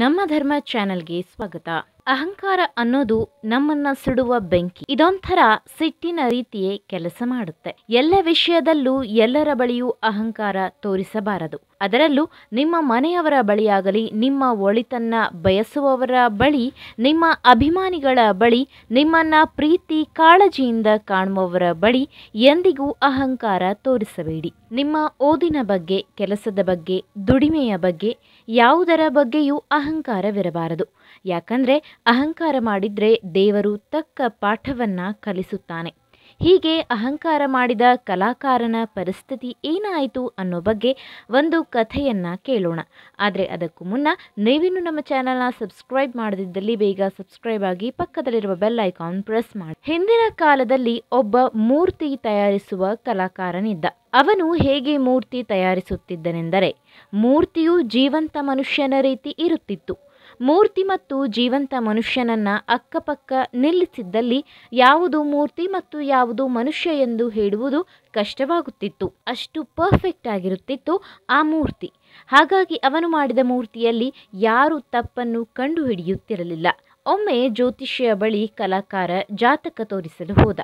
ನಮ್ಮ ಧರ್ಮ ಚಾನಲ್ಗೆ ಸ್ವಾಗತ ಅಹಂಕಾರ ಅನ್ನೋದು ನಮ್ಮನ್ನ ಸುಡುವ ಬೆಂಕಿ ಇದೊಂಥರ ಸಿಟ್ಟಿನ ರೀತಿಯೇ ಕೆಲಸ ಮಾಡುತ್ತೆ ಎಲ್ಲ ವಿಷಯದಲ್ಲೂ ಎಲ್ಲರ ಬಳಿಯೂ ಅಹಂಕಾರ ತೋರಿಸಬಾರದು ಅದರಲ್ಲೂ ನಿಮ್ಮ ಮನೆಯವರ ಬಳಿಯಾಗಲಿ ನಿಮ್ಮ ಒಳಿತನ್ನ ಬಯಸುವವರ ಬಳಿ ನಿಮ್ಮ ಅಭಿಮಾನಿಗಳ ಬಳಿ ನಿಮ್ಮನ್ನ ಪ್ರೀತಿ ಕಾಳಜಿಯಿಂದ ಕಾಣುವವರ ಬಳಿ ಎಂದಿಗೂ ಅಹಂಕಾರ ತೋರಿಸಬೇಡಿ ನಿಮ್ಮ ಓದಿನ ಬಗ್ಗೆ ಕೆಲಸದ ಬಗ್ಗೆ ದುಡಿಮೆಯ ಬಗ್ಗೆ ಯಾವುದರ ಬಗ್ಗೆಯೂ ಅಹಂಕಾರವಿರಬಾರದು ಯಾಕಂದರೆ ಅಹಂಕಾರ ಮಾಡಿದರೆ ದೇವರು ತಕ್ಕ ಪಾಠವನ್ನು ಕಲಿಸುತ್ತಾನೆ ಹೀಗೆ ಅಹಂಕಾರ ಮಾಡಿದ ಕಲಾಕಾರನ ಪರಿಸ್ಥಿತಿ ಏನಾಯಿತು ಅನ್ನೋ ಬಗ್ಗೆ ಒಂದು ಕಥೆಯನ್ನು ಕೇಳೋಣ ಆದರೆ ಅದಕ್ಕೂ ಮುನ್ನ ನೀವಿನ್ನೂ ನಮ್ಮ ಚಾನಲ್ನ ಸಬ್ಸ್ಕ್ರೈಬ್ ಮಾಡದಿದ್ದಲ್ಲಿ ಬೇಗ ಸಬ್ಸ್ಕ್ರೈಬ್ ಆಗಿ ಪಕ್ಕದಲ್ಲಿರುವ ಬೆಲ್ ಐಕಾನ್ ಪ್ರೆಸ್ ಮಾಡಿ ಹಿಂದಿನ ಕಾಲದಲ್ಲಿ ಒಬ್ಬ ಮೂರ್ತಿ ತಯಾರಿಸುವ ಕಲಾಕಾರನಿದ್ದ ಅವನು ಹೇಗೆ ಮೂರ್ತಿ ತಯಾರಿಸುತ್ತಿದ್ದನೆಂದರೆ ಮೂರ್ತಿಯು ಜೀವಂತ ಮನುಷ್ಯನ ರೀತಿ ಇರುತ್ತಿತ್ತು ಮೂರ್ತಿ ಮತ್ತು ಜೀವಂತ ಮನುಷ್ಯನನ್ನ ಅಕ್ಕಪಕ್ಕ ನಿಲ್ಲಿಸಿದ್ದಲ್ಲಿ ಯಾವುದು ಮೂರ್ತಿ ಮತ್ತು ಯಾವುದು ಮನುಷ್ಯ ಎಂದು ಹೇಳುವುದು ಕಷ್ಟವಾಗುತ್ತಿತ್ತು ಅಷ್ಟು ಪರ್ಫೆಕ್ಟ್ ಆಗಿರುತ್ತಿತ್ತು ಆ ಮೂರ್ತಿ ಹಾಗಾಗಿ ಅವನು ಮಾಡಿದ ಮೂರ್ತಿಯಲ್ಲಿ ಯಾರು ತಪ್ಪನ್ನು ಕಂಡುಹಿಡಿಯುತ್ತಿರಲಿಲ್ಲ ಒಮ್ಮೆ ಜ್ಯೋತಿಷಿಯ ಬಳಿ ಕಲಾಕಾರ ಜಾತಕ ತೋರಿಸಲು ಹೋದ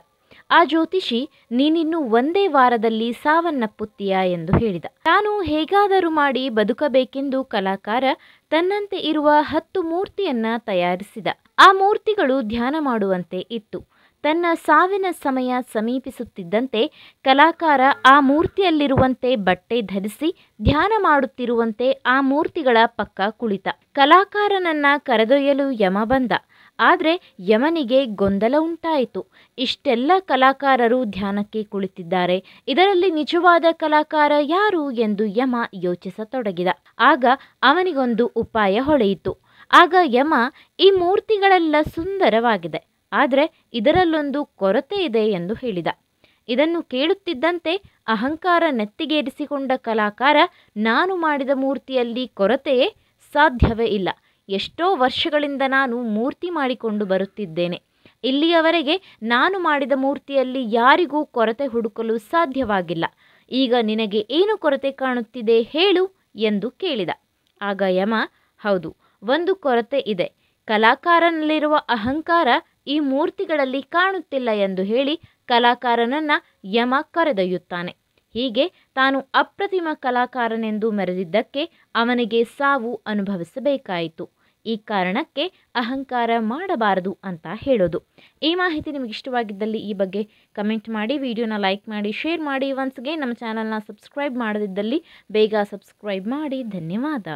ಆ ಜ್ಯೋತಿಷಿ ನೀನಿನ್ನು ಒಂದೇ ವಾರದಲ್ಲಿ ಸಾವನ್ನಪ್ಪುತ್ತೀಯ ಎಂದು ಹೇಳಿದ ತಾನು ಹೇಗಾದರೂ ಮಾಡಿ ಬದುಕಬೇಕೆಂದು ಕಲಾಕಾರ ತನ್ನಂತೆ ಇರುವ ಹತ್ತು ಮೂರ್ತಿಯನ್ನ ತಯಾರಿಸಿದ ಆ ಮೂರ್ತಿಗಳು ಧ್ಯಾನ ಮಾಡುವಂತೆ ಇತ್ತು ತನ್ನ ಸಾವಿನ ಸಮಯ ಸಮೀಪಿಸುತ್ತಿದ್ದಂತೆ ಕಲಾಕಾರ ಆ ಮೂರ್ತಿಯಲ್ಲಿರುವಂತೆ ಬಟ್ಟೆ ಧರಿಸಿ ಧ್ಯಾನ ಮಾಡುತ್ತಿರುವಂತೆ ಆ ಮೂರ್ತಿಗಳ ಪಕ್ಕ ಕುಳಿತ ಕಲಾಕಾರನನ್ನ ಕರೆದೊಯ್ಯಲು ಯಮ ಬಂದ ಆದರೆ ಯಮನಿಗೆ ಗೊಂದಲ ಉಂಟಾಯಿತು ಇಷ್ಟೆಲ್ಲ ಕಲಾಕಾರರು ಧ್ಯಾನಕ್ಕೆ ಕುಳಿತಿದ್ದಾರೆ ಇದರಲ್ಲಿ ನಿಜವಾದ ಕಲಾಕಾರ ಯಾರು ಎಂದು ಯಮ ಯೋಚಿಸತೊಡಗಿದ ಆಗ ಅವನಿಗೊಂದು ಉಪಾಯ ಹೊಳೆಯಿತು ಆಗ ಯಮ ಈ ಮೂರ್ತಿಗಳೆಲ್ಲ ಸುಂದರವಾಗಿದೆ ಆದರೆ ಇದರಲ್ಲೊಂದು ಕೊರತೆ ಇದೆ ಎಂದು ಹೇಳಿದ ಇದನ್ನು ಕೇಳುತ್ತಿದ್ದಂತೆ ಅಹಂಕಾರ ನೆತ್ತಿಗೇರಿಸಿಕೊಂಡ ಕಲಾಕಾರ ನಾನು ಮಾಡಿದ ಮೂರ್ತಿಯಲ್ಲಿ ಕೊರತೆಯೇ ಸಾಧ್ಯವೇ ಇಲ್ಲ ಎಷ್ಟೋ ವರ್ಷಗಳಿಂದ ನಾನು ಮೂರ್ತಿ ಮಾಡಿಕೊಂಡು ಬರುತ್ತಿದ್ದೇನೆ ಇಲ್ಲಿಯವರೆಗೆ ನಾನು ಮಾಡಿದ ಮೂರ್ತಿಯಲ್ಲಿ ಯಾರಿಗೂ ಕೊರತೆ ಹುಡುಕಲು ಸಾಧ್ಯವಾಗಿಲ್ಲ ಈಗ ನಿನಗೆ ಏನು ಕೊರತೆ ಕಾಣುತ್ತಿದೆ ಹೇಳು ಎಂದು ಕೇಳಿದ ಆಗ ಯಮ ಹೌದು ಒಂದು ಕೊರತೆ ಇದೆ ಕಲಾಕಾರನಲ್ಲಿರುವ ಅಹಂಕಾರ ಈ ಮೂರ್ತಿಗಳಲ್ಲಿ ಕಾಣುತ್ತಿಲ್ಲ ಎಂದು ಹೇಳಿ ಕಲಾಕಾರನನ್ನು ಯಮ ಕರೆದೊಯ್ಯುತ್ತಾನೆ ಹೀಗೆ ತಾನು ಅಪ್ರತಿಮ ಕಲಾಕಾರನೆಂದು ಮೆರೆದಿದ್ದಕ್ಕೆ ಅವನಿಗೆ ಸಾವು ಅನುಭವಿಸಬೇಕಾಯಿತು ಈ ಕಾರಣಕ್ಕೆ ಅಹಂಕಾರ ಮಾಡಬಾರದು ಅಂತ ಹೇಳೋದು ಈ ಮಾಹಿತಿ ನಿಮಗೆ ಇಷ್ಟವಾಗಿದ್ದಲ್ಲಿ ಈ ಬಗ್ಗೆ ಕಮೆಂಟ್ ಮಾಡಿ ವಿಡಿಯೋನ ಲೈಕ್ ಮಾಡಿ ಶೇರ್ ಮಾಡಿ ಒನ್ಸ್ಗೆ ನಮ್ಮ ಚಾನಲ್ನ ಸಬ್ಸ್ಕ್ರೈಬ್ ಮಾಡದಿದ್ದಲ್ಲಿ ಬೇಗ ಸಬ್ಸ್ಕ್ರೈಬ್ ಮಾಡಿ ಧನ್ಯವಾದ